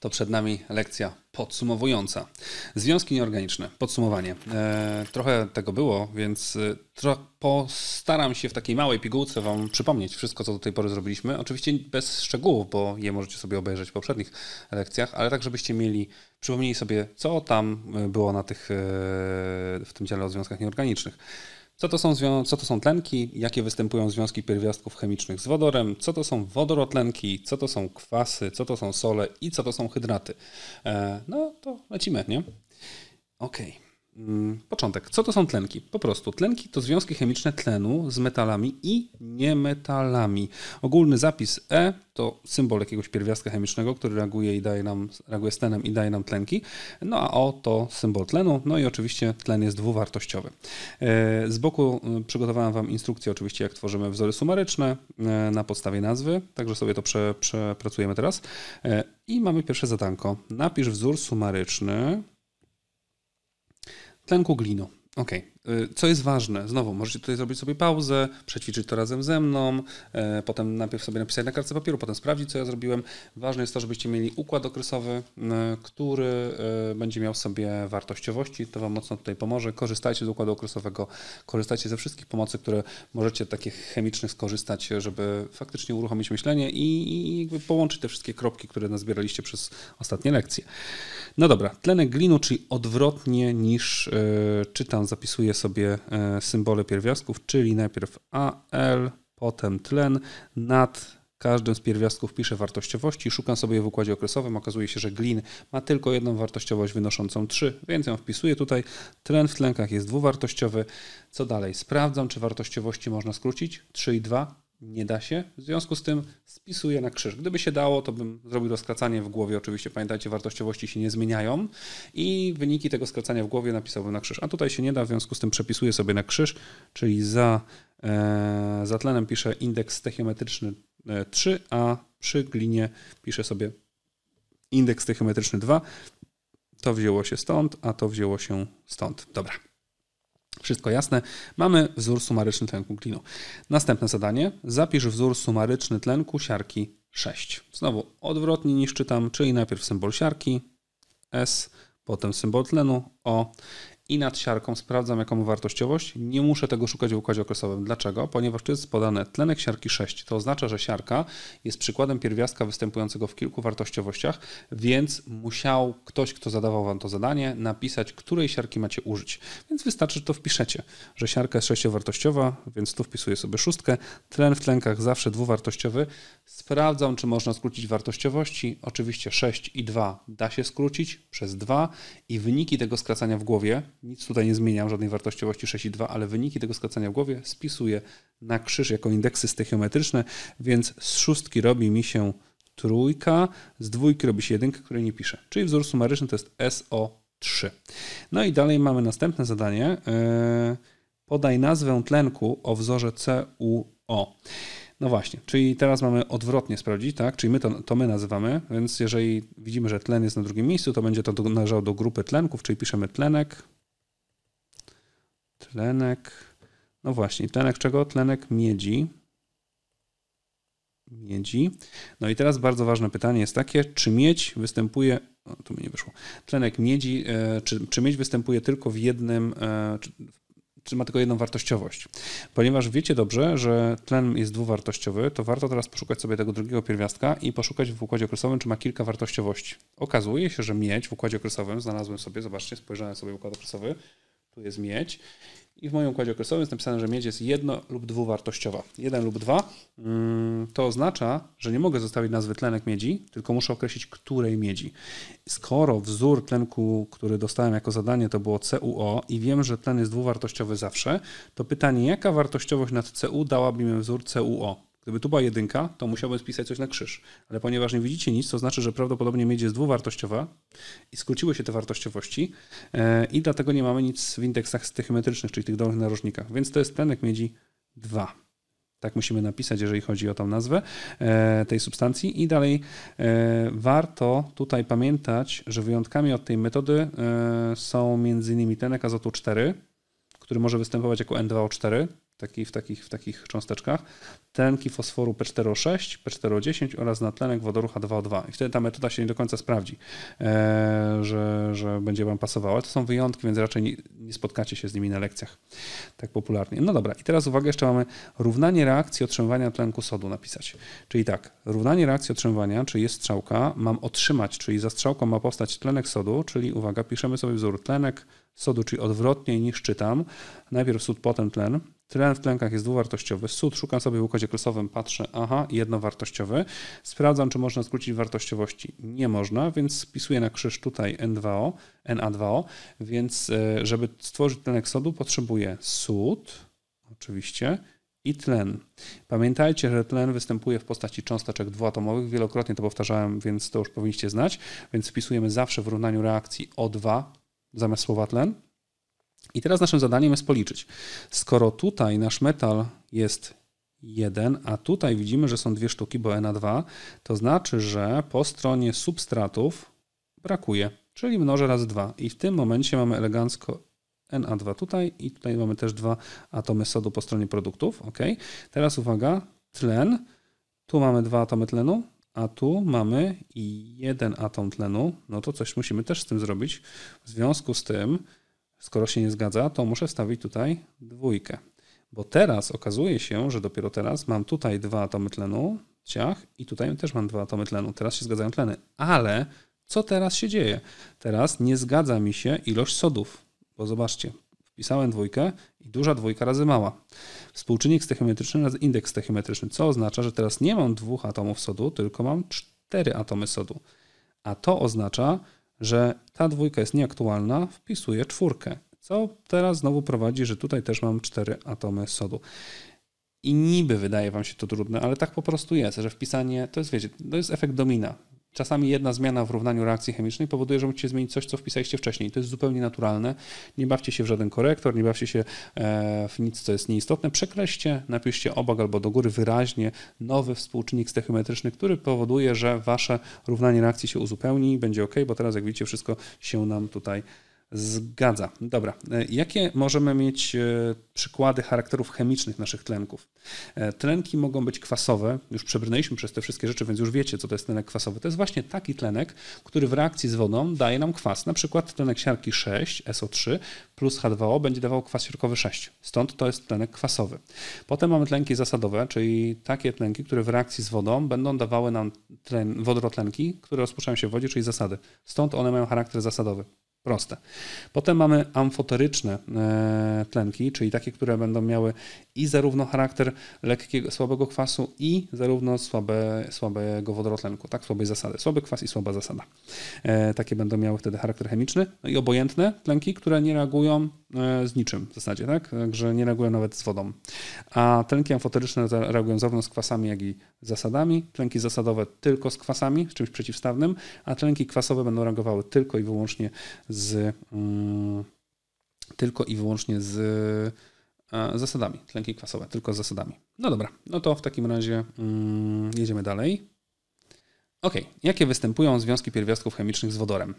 to przed nami lekcja podsumowująca. Związki nieorganiczne, podsumowanie. E, trochę tego było, więc e, postaram się w takiej małej pigułce Wam przypomnieć wszystko, co do tej pory zrobiliśmy. Oczywiście bez szczegółów, bo je możecie sobie obejrzeć w poprzednich lekcjach, ale tak, żebyście mieli, przypomnieli sobie, co tam e, było na tych, e, w tym dziale o związkach nieorganicznych. Co to, są co to są tlenki, jakie występują związki pierwiastków chemicznych z wodorem, co to są wodorotlenki, co to są kwasy, co to są sole i co to są hydraty. E, no to lecimy, nie? Okej. Okay. Mm, początek. Co to są tlenki? Po prostu tlenki to związki chemiczne tlenu z metalami i niemetalami. Ogólny zapis E to symbol jakiegoś pierwiastka chemicznego, który reaguje i daje nam, reaguje z tlenem i daje nam tlenki. No a O to symbol tlenu, no i oczywiście tlen jest dwuwartościowy. E, z boku mm, przygotowałem Wam instrukcję oczywiście, jak tworzymy wzory sumaryczne e, na podstawie nazwy, także sobie to prze, przepracujemy teraz. E, I mamy pierwsze zadanko. Napisz wzór sumaryczny Tlenku glinu. Okej, okay. Y, co jest ważne, znowu możecie tutaj zrobić sobie pauzę, przećwiczyć to razem ze mną, e, potem najpierw sobie napisać na kartce papieru, potem sprawdzić, co ja zrobiłem. Ważne jest to, żebyście mieli układ okresowy, e, który e, będzie miał sobie wartościowości. To Wam mocno tutaj pomoże. Korzystajcie z układu okresowego, korzystajcie ze wszystkich pomocy, które możecie takich chemicznych skorzystać, żeby faktycznie uruchomić myślenie i, jakby połączyć te wszystkie kropki, które nazbieraliście przez ostatnie lekcje. No dobra, tlenek glinu, czyli odwrotnie niż czytam, zapisuję sobie e, symbole pierwiastków, czyli najpierw AL, potem tlen, nad każdym z pierwiastków piszę wartościowości, szukam sobie je w układzie okresowym, okazuje się, że glin ma tylko jedną wartościowość wynoszącą 3, więc ją wpisuję tutaj. Tlen w tlenkach jest dwuwartościowy. Co dalej? Sprawdzam, czy wartościowości można skrócić. 3 i 2 nie da się. W związku z tym spisuję na krzyż. Gdyby się dało, to bym zrobił to skracanie w głowie. Oczywiście pamiętajcie, wartościowości się nie zmieniają i wyniki tego skracania w głowie napisałbym na krzyż. A tutaj się nie da, w związku z tym przepisuję sobie na krzyż, czyli za, e, za tlenem piszę indeks stechiometryczny 3, e, a przy glinie piszę sobie indeks stechiometryczny 2. To wzięło się stąd, a to wzięło się stąd. Dobra. Wszystko jasne. Mamy wzór sumaryczny tlenku glinu. Następne zadanie. Zapisz wzór sumaryczny tlenku siarki 6. Znowu odwrotnie niż czytam, czyli najpierw symbol siarki S, potem symbol tlenu O i nad siarką sprawdzam, jaką wartościowość. Nie muszę tego szukać w układzie okresowym. Dlaczego? Ponieważ tu jest podane tlenek siarki 6. To oznacza, że siarka jest przykładem pierwiastka występującego w kilku wartościowościach, więc musiał ktoś, kto zadawał wam to zadanie, napisać, której siarki macie użyć. Więc wystarczy, że to wpiszecie, że siarka jest sześciowartościowa, więc tu wpisuję sobie szóstkę. Tlen w tlenkach zawsze dwuwartościowy. Sprawdzam, czy można skrócić wartościowości. Oczywiście 6 i 2 da się skrócić przez 2 i wyniki tego skracania w głowie nic tutaj nie zmieniam, żadnej wartościowości 6,2, ale wyniki tego skracania w głowie spisuję na krzyż jako indeksy stechiometryczne, więc z szóstki robi mi się trójka, z dwójki robi się jedynka, której nie piszę. Czyli wzór sumaryczny to jest SO3. No i dalej mamy następne zadanie. E, podaj nazwę tlenku o wzorze CuO. No właśnie, czyli teraz mamy odwrotnie sprawdzić, tak? Czyli my to, to, my nazywamy, więc jeżeli widzimy, że tlen jest na drugim miejscu, to będzie to należało do grupy tlenków, czyli piszemy tlenek, Tlenek, no właśnie, tlenek czego? Tlenek miedzi. Miedzi. No i teraz bardzo ważne pytanie jest takie, czy miedź występuje, o, tu mi nie wyszło, tlenek miedzi, e, czy, czy miedź występuje tylko w jednym, e, czy, czy ma tylko jedną wartościowość. Ponieważ wiecie dobrze, że tlen jest dwuwartościowy, to warto teraz poszukać sobie tego drugiego pierwiastka i poszukać w układzie okresowym, czy ma kilka wartościowości. Okazuje się, że miedź w układzie okresowym, znalazłem sobie, zobaczcie, spojrzałem sobie układ okresowy, tu jest miedź. I w moim układzie okresowym jest napisane, że miedź jest jedno lub dwuwartościowa. Jeden lub dwa. Mm, to oznacza, że nie mogę zostawić nazwy tlenek miedzi, tylko muszę określić, której miedzi. Skoro wzór tlenku, który dostałem jako zadanie, to było CuO i wiem, że tlen jest dwuwartościowy zawsze, to pytanie, jaka wartościowość nad Cu dałaby mi wzór CuO? Gdyby tu była jedynka, to musiałbym spisać coś na krzyż. Ale ponieważ nie widzicie nic, to znaczy, że prawdopodobnie miedź jest dwuwartościowa i skróciły się te wartościowości e, i dlatego nie mamy nic w indeksach stychymetrycznych, czyli tych dolnych narożnikach. Więc to jest tlenek miedzi 2. Tak musimy napisać, jeżeli chodzi o tą nazwę e, tej substancji. I dalej e, warto tutaj pamiętać, że wyjątkami od tej metody są m.in. tlenek azotu 4, który może występować jako N2O4, taki, w, takich, w takich cząsteczkach, tlenki fosforu P4O6, P4O10 oraz natlenek wodoru H2O2. I wtedy ta metoda się nie do końca sprawdzi, e, że, że będzie Wam pasowała. To są wyjątki, więc raczej nie, nie spotkacie się z nimi na lekcjach tak popularnie. No dobra, i teraz uwaga, jeszcze mamy równanie reakcji otrzymywania tlenku sodu napisać. Czyli tak, równanie reakcji otrzymywania, czyli jest strzałka, mam otrzymać, czyli za strzałką ma powstać tlenek sodu, czyli uwaga, piszemy sobie wzór tlenek sodu, czyli odwrotnie niż czytam. Najpierw sód, potem tlen Tlen w tlenkach jest dwuwartościowy. Sód szukam sobie w układzie klasowym, patrzę, aha, jednowartościowy. Sprawdzam, czy można skrócić wartościowości. Nie można, więc spisuję na krzyż tutaj N2O, Na2O, więc e, żeby stworzyć tlenek sodu potrzebuję sód, oczywiście, i tlen. Pamiętajcie, że tlen występuje w postaci cząsteczek dwuatomowych. Wielokrotnie to powtarzałem, więc to już powinniście znać. Więc wpisujemy zawsze w równaniu reakcji O2 zamiast słowa tlen i teraz naszym zadaniem jest policzyć. Skoro tutaj nasz metal jest 1, a tutaj widzimy, że są dwie sztuki, bo Na2, to znaczy, że po stronie substratów brakuje, czyli mnożę razy 2. I w tym momencie mamy elegancko Na2 tutaj i tutaj mamy też dwa atomy sodu po stronie produktów. Ok. Teraz uwaga, tlen. Tu mamy dwa atomy tlenu, a tu mamy jeden atom tlenu. No to coś musimy też z tym zrobić. W związku z tym skoro się nie zgadza, to muszę wstawić tutaj dwójkę. Bo teraz okazuje się, że dopiero teraz mam tutaj dwa atomy tlenu, ciach, i tutaj też mam dwa atomy tlenu. Teraz się zgadzają tleny. Ale co teraz się dzieje? Teraz nie zgadza mi się ilość sodów. Bo zobaczcie, wpisałem dwójkę i duża dwójka razy mała. Współczynnik stechiometryczny razy indeks stechiometryczny, co oznacza, że teraz nie mam dwóch atomów sodu, tylko mam cztery atomy sodu. A to oznacza, że ta dwójka jest nieaktualna, wpisuję czwórkę. Co teraz znowu prowadzi, że tutaj też mam cztery atomy sodu. I niby wydaje wam się to trudne, ale tak po prostu jest, że wpisanie to jest, wiecie, to jest efekt domina. Czasami jedna zmiana w równaniu reakcji chemicznej powoduje, że musicie zmienić coś, co wpisaliście wcześniej. To jest zupełnie naturalne. Nie bawcie się w żaden korektor, nie bawcie się e, w nic, co jest nieistotne. Przekreście, napiszcie obok albo do góry wyraźnie nowy współczynnik stechymetryczny, który powoduje, że wasze równanie reakcji się uzupełni, i będzie ok, bo teraz jak widzicie, wszystko się nam tutaj Zgadza. Dobra. E, jakie możemy mieć e, przykłady charakterów chemicznych naszych tlenków? E, tlenki mogą być kwasowe. Już przebrnęliśmy przez te wszystkie rzeczy, więc już wiecie, co to jest tlenek kwasowy. To jest właśnie taki tlenek, który w reakcji z wodą daje nam kwas. Na przykład tlenek siarki 6, SO3 plus H2O będzie dawał kwas siarkowy 6. Stąd to jest tlenek kwasowy. Potem mamy tlenki zasadowe, czyli takie tlenki, które w reakcji z wodą będą dawały nam tlen, wodorotlenki, które rozpuszczają się w wodzie, czyli zasady. Stąd one mają charakter zasadowy. Proste. Potem mamy amfoteryczne e, tlenki, czyli takie, które będą miały i zarówno charakter lekkiego, słabego kwasu i zarówno słabe, słabego wodorotlenku, tak, słabej zasady. Słaby kwas i słaba zasada. E, takie będą miały wtedy charakter chemiczny. No i obojętne tlenki, które nie reagują e, z niczym w zasadzie, tak, Także nie reagują nawet z wodą. A tlenki amfoteryczne reagują zarówno z kwasami, jak i zasadami. Tlenki zasadowe tylko z kwasami, z czymś przeciwstawnym, a tlenki kwasowe będą reagowały tylko i wyłącznie z z mm, tylko i wyłącznie z e, zasadami, tlenki kwasowe, tylko z zasadami. No dobra, no to w takim razie mm, jedziemy dalej. Ok, jakie występują związki pierwiastków chemicznych z wodorem?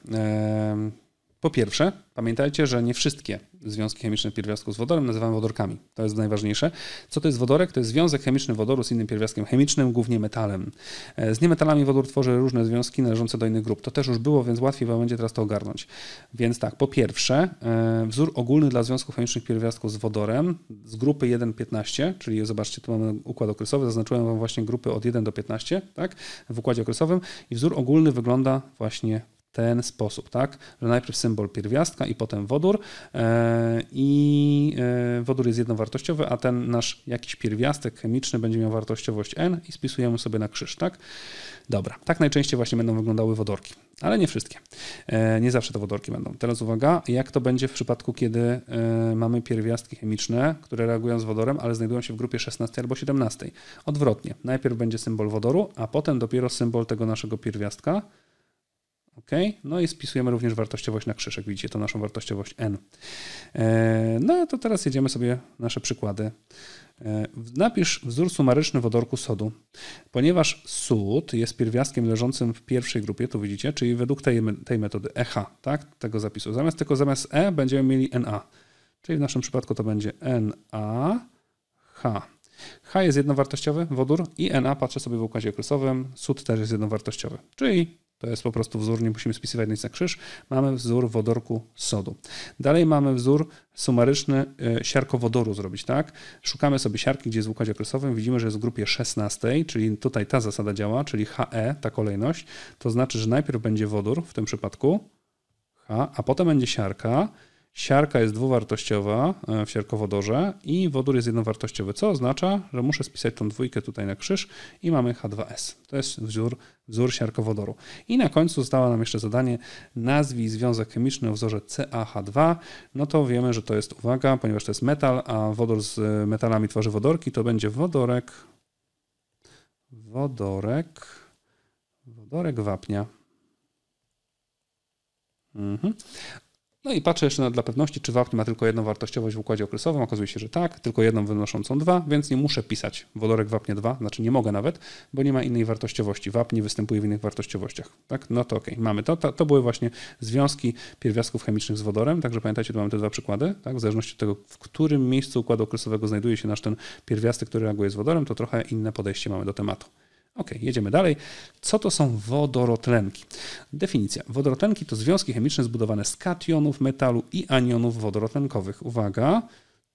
Po pierwsze, pamiętajcie, że nie wszystkie związki chemiczne pierwiastku z wodorem nazywamy wodorkami. To jest najważniejsze. Co to jest wodorek? To jest związek chemiczny wodoru z innym pierwiastkiem chemicznym, głównie metalem. E, z niemetalami wodór tworzy różne związki należące do innych grup. To też już było, więc łatwiej Wam będzie teraz to ogarnąć. Więc tak, po pierwsze, e, wzór ogólny dla związków chemicznych pierwiastku z wodorem z grupy 1-15, czyli zobaczcie, tu mamy układ okresowy, zaznaczyłem Wam właśnie grupy od 1 do 15, tak, w układzie okresowym i wzór ogólny wygląda właśnie ten sposób, tak? Że najpierw symbol pierwiastka i potem wodór e, i e, wodór jest jednowartościowy, a ten nasz jakiś pierwiastek chemiczny będzie miał wartościowość n i spisujemy sobie na krzyż, tak? Dobra, tak najczęściej właśnie będą wyglądały wodorki, ale nie wszystkie. E, nie zawsze te wodorki będą. Teraz uwaga, jak to będzie w przypadku, kiedy mamy pierwiastki chemiczne, które reagują z wodorem, ale znajdują się w grupie 16 albo 17. Odwrotnie, najpierw będzie symbol wodoru, a potem dopiero symbol tego naszego pierwiastka, OK? No i spisujemy również wartościowość na krzyżek. Widzicie to naszą wartościowość n. E, no to teraz jedziemy sobie nasze przykłady. E, napisz wzór sumaryczny wodorku sodu. Ponieważ sód jest pierwiastkiem leżącym w pierwszej grupie, tu widzicie, czyli według tej, tej metody EH, tak, tego zapisu. Zamiast tego, zamiast E będziemy mieli NA. Czyli w naszym przypadku to będzie NaH. H jest jednowartościowy, wodór i Na, patrzę sobie w układzie okresowym, sód też jest jednowartościowy. Czyli to jest po prostu wzór, nie musimy spisywać nic na krzyż. Mamy wzór wodorku sodu. Dalej mamy wzór sumaryczny e, siarkowodoru zrobić, tak? Szukamy sobie siarki, gdzie jest w układzie okresowym. Widzimy, że jest w grupie 16, czyli tutaj ta zasada działa, czyli HE, ta kolejność. To znaczy, że najpierw będzie wodór w tym przypadku, H, a potem będzie siarka, Siarka jest dwuwartościowa e, w siarkowodorze i wodór jest jednowartościowy, co oznacza, że muszę spisać tą dwójkę tutaj na krzyż i mamy H2S. To jest wzór, wzór siarkowodoru. I na końcu zostało nam jeszcze zadanie nazwij związek chemiczny o wzorze CaH2. No to wiemy, że to jest, uwaga, ponieważ to jest metal, a wodór z metalami tworzy wodorki, to będzie wodorek, wodorek, wodorek wapnia. Mhm. No i patrzę jeszcze na, dla pewności, czy wapń ma tylko jedną wartościowość w układzie okresowym. Okazuje się, że tak, tylko jedną wynoszącą dwa, więc nie muszę pisać wodorek wapnie 2, znaczy nie mogę nawet, bo nie ma innej wartościowości. Wapń nie występuje w innych wartościowościach. Tak? No to okej, okay. mamy to, to. To były właśnie związki pierwiastków chemicznych z wodorem, także pamiętajcie, tu mamy te dwa przykłady. Tak? W zależności od tego, w którym miejscu układu okresowego znajduje się nasz ten pierwiastek, który reaguje z wodorem, to trochę inne podejście mamy do tematu. Ok, jedziemy dalej. Co to są wodorotlenki? Definicja. Wodorotlenki to związki chemiczne zbudowane z kationów metalu i anionów wodorotlenkowych. Uwaga,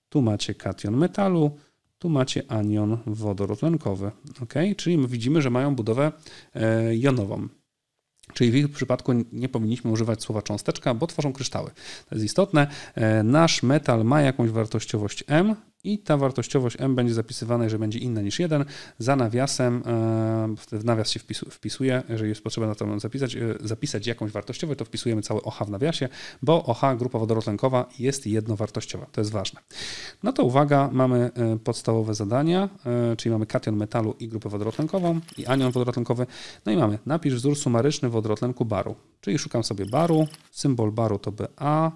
tu macie kation metalu, tu macie anion wodorotlenkowy. Ok, czyli widzimy, że mają budowę e, jonową. Czyli w ich przypadku nie powinniśmy używać słowa cząsteczka, bo tworzą kryształy. To jest istotne. E, nasz metal ma jakąś wartościowość m, i ta wartościowość m będzie zapisywana, że będzie inna niż 1, za nawiasem, e, w nawias się wpisuje, jeżeli jest potrzeba na to zapisać, e, zapisać jakąś wartościowość, to wpisujemy całe OH w nawiasie, bo OH, grupa wodorotlenkowa, jest jednowartościowa, to jest ważne. No to uwaga, mamy e, podstawowe zadania, czyli mamy kation metalu i grupę wodorotlenkową i anion wodorotlenkowy, no i mamy napisz wzór sumaryczny wodorotlenku baru, czyli szukam sobie baru, symbol baru to BA,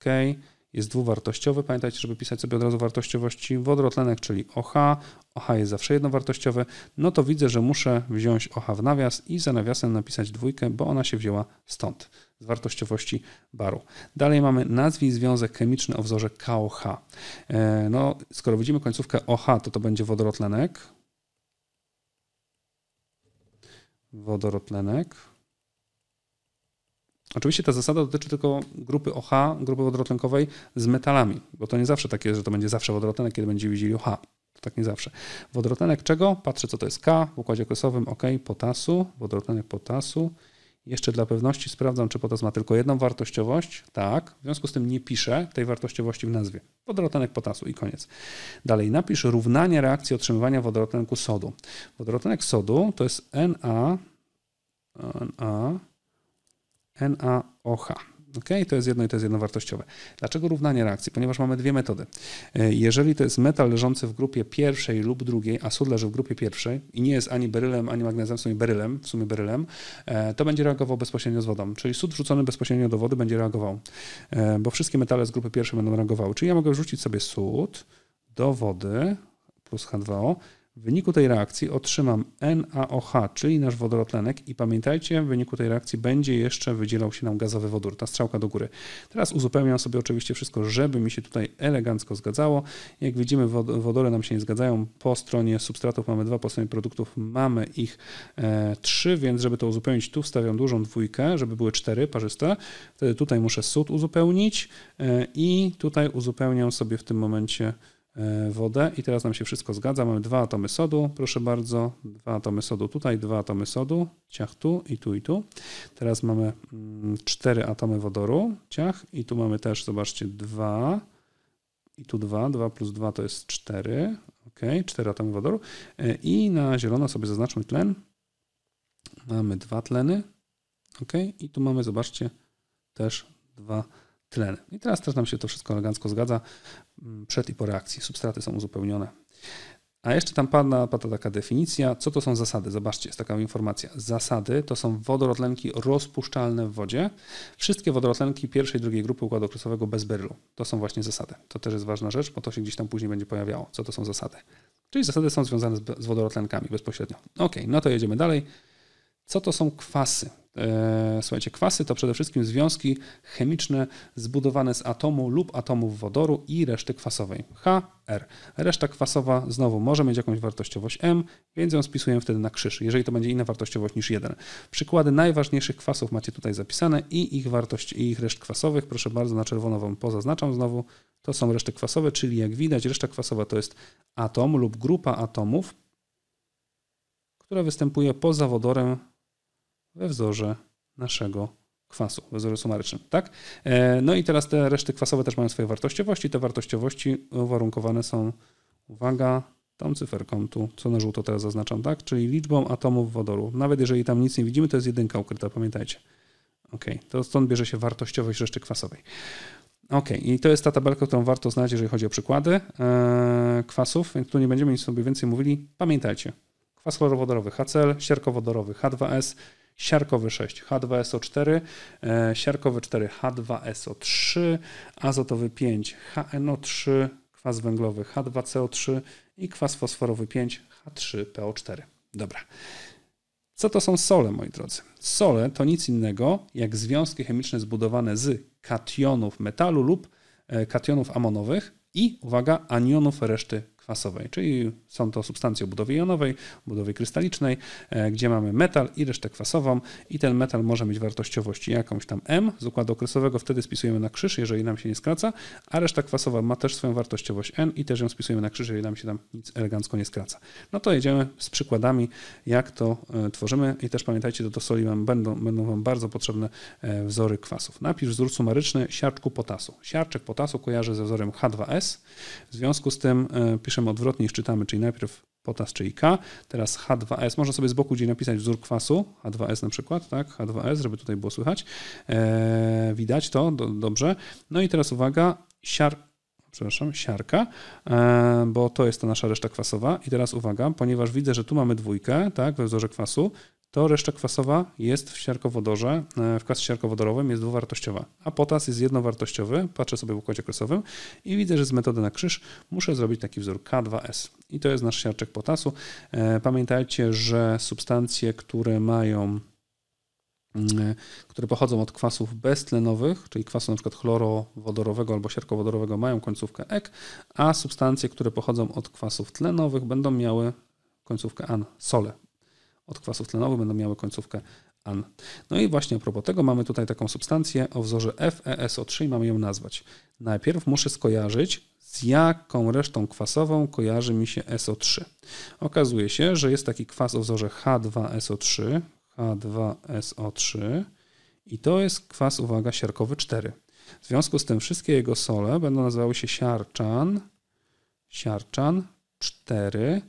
okej, okay jest dwuwartościowy. Pamiętajcie, żeby pisać sobie od razu wartościowości wodorotlenek, czyli OH. OH jest zawsze jednowartościowe. No to widzę, że muszę wziąć OH w nawias i za nawiasem napisać dwójkę, bo ona się wzięła stąd, z wartościowości baru. Dalej mamy nazwij związek chemiczny o wzorze KOH. E, no, skoro widzimy końcówkę OH, to to będzie wodorotlenek. Wodorotlenek Oczywiście ta zasada dotyczy tylko grupy OH, grupy wodorotlenkowej z metalami, bo to nie zawsze tak jest, że to będzie zawsze wodorotlenek, kiedy będziemy widzieli OH. To tak nie zawsze. Wodorotlenek czego? Patrzę, co to jest K w układzie okresowym, OK, potasu, wodorotlenek potasu. Jeszcze dla pewności sprawdzam, czy potas ma tylko jedną wartościowość. Tak, w związku z tym nie piszę tej wartościowości w nazwie. Wodorotlenek potasu i koniec. Dalej napisz równanie reakcji otrzymywania wodorotlenku sodu. Wodorotlenek sodu to jest Na, Na NaOH. Ok, to jest jedno i to jest jednowartościowe. Dlaczego równanie reakcji? Ponieważ mamy dwie metody. E, jeżeli to jest metal leżący w grupie pierwszej lub drugiej, a sód leży w grupie pierwszej i nie jest ani berylem, ani magnezem, w sumie berylem, w sumie berylem, e, to będzie reagował bezpośrednio z wodą. Czyli sód wrzucony bezpośrednio do wody będzie reagował, e, bo wszystkie metale z grupy pierwszej będą reagowały. Czyli ja mogę wrzucić sobie sód do wody plus H2O, w wyniku tej reakcji otrzymam NaOH, czyli nasz wodorotlenek i pamiętajcie, w wyniku tej reakcji będzie jeszcze wydzielał się nam gazowy wodór, ta strzałka do góry. Teraz uzupełniam sobie oczywiście wszystko, żeby mi się tutaj elegancko zgadzało. Jak widzimy wodory nam się nie zgadzają, po stronie substratów mamy dwa, po stronie produktów mamy ich e, trzy, więc żeby to uzupełnić tu wstawiam dużą dwójkę, żeby były cztery parzyste. Wtedy tutaj muszę sód uzupełnić e, i tutaj uzupełniam sobie w tym momencie E, wodę i teraz nam się wszystko zgadza. Mamy dwa atomy sodu, proszę bardzo, dwa atomy sodu tutaj, dwa atomy sodu, ciach tu i tu i tu. Teraz mamy mm, cztery atomy wodoru, ciach i tu mamy też, zobaczcie, dwa i tu dwa, dwa plus dwa to jest cztery, ok, cztery atomy wodoru e, i na zielono sobie zaznaczmy tlen. Mamy dwa tleny, ok, i tu mamy, zobaczcie, też dwa tleny tlenem. I teraz też nam się to wszystko elegancko zgadza mm, przed i po reakcji. Substraty są uzupełnione. A jeszcze tam padła, padła taka definicja, co to są zasady. Zobaczcie, jest taka informacja. Zasady to są wodorotlenki rozpuszczalne w wodzie. Wszystkie wodorotlenki pierwszej drugiej grupy układu krosowego bez berylu. To są właśnie zasady. To też jest ważna rzecz, bo to się gdzieś tam później będzie pojawiało. Co to są zasady? Czyli zasady są związane z wodorotlenkami bezpośrednio. Ok, no to jedziemy dalej. Co to są kwasy? E, słuchajcie, kwasy to przede wszystkim związki chemiczne zbudowane z atomu lub atomów wodoru i reszty kwasowej H, R. Reszta kwasowa znowu może mieć jakąś wartościowość m, więc ją spisujemy wtedy na krzyż, jeżeli to będzie inna wartościowość niż 1. Przykłady najważniejszych kwasów macie tutaj zapisane i ich wartość i ich reszt kwasowych. Proszę bardzo, na czerwono wam pozaznaczam znowu. To są reszty kwasowe, czyli jak widać, reszta kwasowa to jest atom lub grupa atomów, która występuje poza wodorem we wzorze naszego kwasu, we wzorze sumarycznym, tak? E, no i teraz te reszty kwasowe też mają swoje wartościowości. Te wartościowości uwarunkowane są, uwaga, tą cyferką tu, co na żółto teraz zaznaczam, tak? Czyli liczbą atomów wodoru. Nawet jeżeli tam nic nie widzimy, to jest jedynka ukryta, pamiętajcie. Ok, to stąd bierze się wartościowość reszty kwasowej. Ok, i to jest ta tabelka, którą warto znać, jeżeli chodzi o przykłady e, kwasów, więc tu nie będziemy nic sobie więcej mówili. Pamiętajcie, kwas chlorowodorowy HCl, siarkowodorowy H2S, siarkowy 6 H2SO4, e, siarkowy 4 H2SO3, azotowy 5 HNO3, kwas węglowy H2CO3 i kwas fosforowy 5 H3PO4. Dobra. Co to są sole, moi drodzy? Sole to nic innego jak związki chemiczne zbudowane z kationów metalu lub e, kationów amonowych i, uwaga, anionów reszty kwasowej, czyli są to substancje o budowie jonowej, budowie krystalicznej, e, gdzie mamy metal i resztę kwasową i ten metal może mieć wartościowość jakąś tam m z układu okresowego, wtedy spisujemy na krzyż, jeżeli nam się nie skraca, a reszta kwasowa ma też swoją wartościowość n i też ją spisujemy na krzyż, jeżeli nam się tam nic elegancko nie skraca. No to jedziemy z przykładami, jak to e, tworzymy i też pamiętajcie, do, do soli będą, będą Wam bardzo potrzebne e, wzory kwasów. Napisz wzór sumaryczny siarczku potasu. Siarczek potasu kojarzy ze wzorem H2S, w związku z tym pisz piszemy odwrotnie niż czytamy, czyli najpierw potas, czyli K, teraz H2S. Można sobie z boku gdzie napisać wzór kwasu, H2S na przykład, tak, H2S, żeby tutaj było słychać. Eee, widać to, do, dobrze. No i teraz uwaga, siar, przepraszam, siarka, e, bo to jest ta nasza reszta kwasowa. I teraz uwaga, ponieważ widzę, że tu mamy dwójkę, tak, we wzorze kwasu, to reszta kwasowa jest w siarkowodorze, e, w kwasie siarkowodorowym jest dwuwartościowa, a potas jest jednowartościowy. Patrzę sobie w układzie kresowym i widzę, że z metody na krzyż muszę zrobić taki wzór K2S. I to jest nasz siarczek potasu. E, pamiętajcie, że substancje, które mają mm, e, które pochodzą od kwasów beztlenowych, czyli kwasu np. chlorowodorowego albo siarkowodorowego mają końcówkę ek, a substancje, które pochodzą od kwasów tlenowych będą miały końcówkę an, sole, od kwasów tlenowych będą miały końcówkę an. No i właśnie a propos tego mamy tutaj taką substancję o wzorze FeSO3 i mamy ją nazwać. Najpierw muszę skojarzyć, z jaką resztą kwasową kojarzy mi się SO3. Okazuje się, że jest taki kwas o wzorze H2SO3, H2SO3 i to jest kwas, uwaga, siarkowy 4. W związku z tym wszystkie jego sole będą nazywały się siarczan, siarczan 4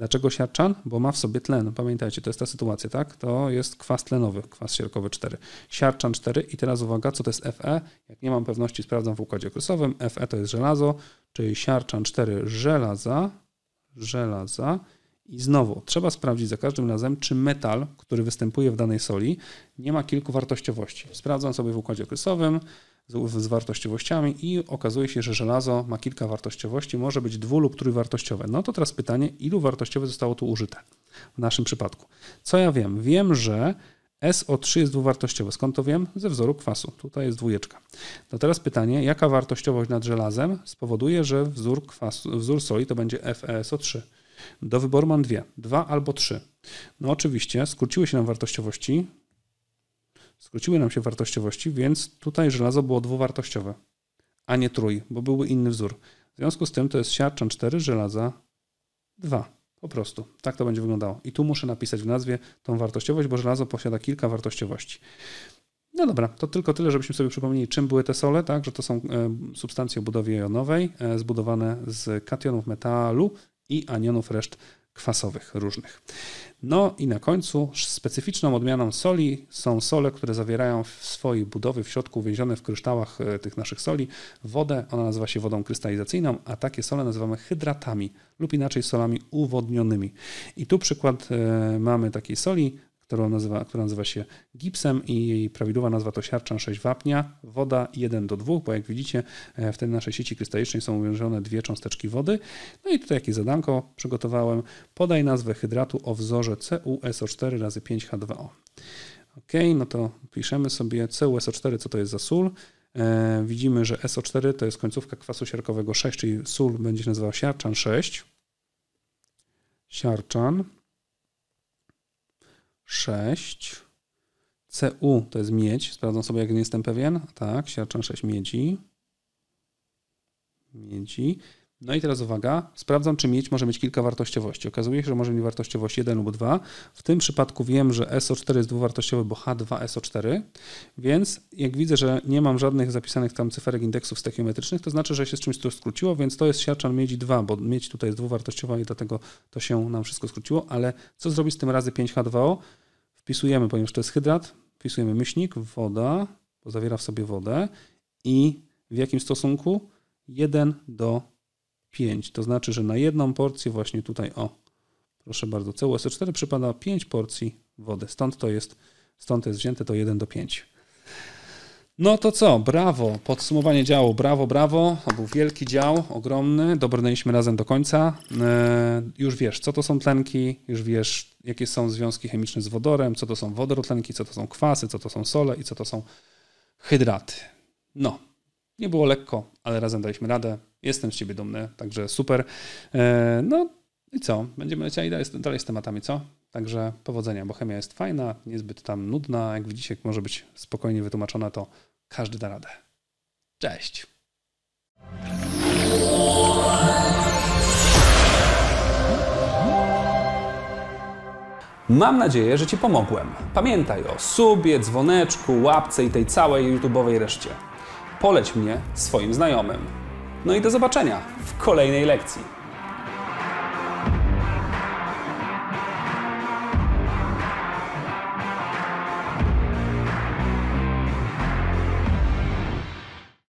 Dlaczego siarczan? Bo ma w sobie tlen. Pamiętajcie, to jest ta sytuacja, tak? To jest kwas tlenowy, kwas siarkowy 4. Siarczan 4 i teraz uwaga, co to jest Fe? Jak nie mam pewności, sprawdzam w układzie okresowym. Fe to jest żelazo, czyli siarczan 4 żelaza, żelaza. I znowu, trzeba sprawdzić za każdym razem, czy metal, który występuje w danej soli, nie ma kilku wartościowości. Sprawdzam sobie w układzie okresowym, z, z wartościowościami i okazuje się, że żelazo ma kilka wartościowości, może być dwu lub trójwartościowe. No to teraz pytanie, ilu wartościowe zostało tu użyte w naszym przypadku? Co ja wiem? Wiem, że SO3 jest dwuwartościowe. Skąd to wiem? Ze wzoru kwasu. Tutaj jest dwójeczka. No teraz pytanie, jaka wartościowość nad żelazem spowoduje, że wzór, kwasu, wzór soli to będzie FeSO3? Do wyboru mam dwie, dwa albo trzy. No oczywiście skróciły się nam wartościowości, Skróciły nam się wartościowości, więc tutaj żelazo było dwuwartościowe, a nie trój, bo byłby inny wzór. W związku z tym to jest siarczan 4, żelaza 2. Po prostu. Tak to będzie wyglądało. I tu muszę napisać w nazwie tą wartościowość, bo żelazo posiada kilka wartościowości. No dobra, to tylko tyle, żebyśmy sobie przypomnieli, czym były te sole, tak? Że to są e, substancje o budowie jonowej, e, zbudowane z kationów metalu i anionów reszt kwasowych różnych. No i na końcu specyficzną odmianą soli są sole, które zawierają w swojej budowie w środku uwięzione w kryształach e, tych naszych soli wodę. Ona nazywa się wodą krystalizacyjną, a takie sole nazywamy hydratami lub inaczej solami uwodnionymi. I tu przykład e, mamy takiej soli którą nazywa, która nazywa się gipsem i jej prawidłowa nazwa to siarczan 6 wapnia, woda 1 do 2, bo jak widzicie e, w tej naszej sieci krystalicznej są umieszczone dwie cząsteczki wody. No i tutaj jakieś zadanko przygotowałem. Podaj nazwę hydratu o wzorze CuSO4 razy 5H2O. OK, no to piszemy sobie CuSO4, co to jest za sól. E, widzimy, że SO4 to jest końcówka kwasu siarkowego 6, czyli sól będzie się nazywał siarczan 6. Siarczan 6. CU to jest miedź. Sprawdzam sobie, jak nie jestem pewien. Tak, siarczan 6 miedzi. Miedzi. No i teraz uwaga, sprawdzam, czy miedź może mieć kilka wartościowości. Okazuje się, że może mieć wartościowość 1 lub 2. W tym przypadku wiem, że SO4 jest dwuwartościowy, bo H2SO4, więc jak widzę, że nie mam żadnych zapisanych tam cyferek indeksów stakiometrycznych, to znaczy, że się z czymś to skróciło, więc to jest siarczan miedzi 2, bo miedź tutaj jest dwuwartościowa i dlatego to się nam wszystko skróciło, ale co zrobić z tym razy 5H2O? wpisujemy, ponieważ to jest hydrat, wpisujemy myślnik, woda, bo zawiera w sobie wodę i w jakim stosunku? 1 do 5. To znaczy, że na jedną porcję właśnie tutaj, o, proszę bardzo, CUSO4 przypada 5 porcji wody. Stąd to jest, stąd to jest wzięte to 1 do 5. No to co, brawo, podsumowanie działu, brawo, brawo, to był wielki dział, ogromny, dobrnęliśmy razem do końca. E, już wiesz, co to są tlenki, już wiesz, jakie są związki chemiczne z wodorem, co to są wodorotlenki, co to są kwasy, co to są sole i co to są hydraty. No, nie było lekko, ale razem daliśmy radę. Jestem z ciebie dumny, także super. E, no i co, będziemy lecieli dalej, dalej z tematami, co? Także powodzenia, bo chemia jest fajna, niezbyt tam nudna. Jak widzicie, jak może być spokojnie wytłumaczona, to każdy da radę. Cześć. Mam nadzieję, że Ci pomogłem. Pamiętaj o subie, dzwoneczku, łapce i tej całej YouTube'owej reszcie. Poleć mnie swoim znajomym. No i do zobaczenia w kolejnej lekcji.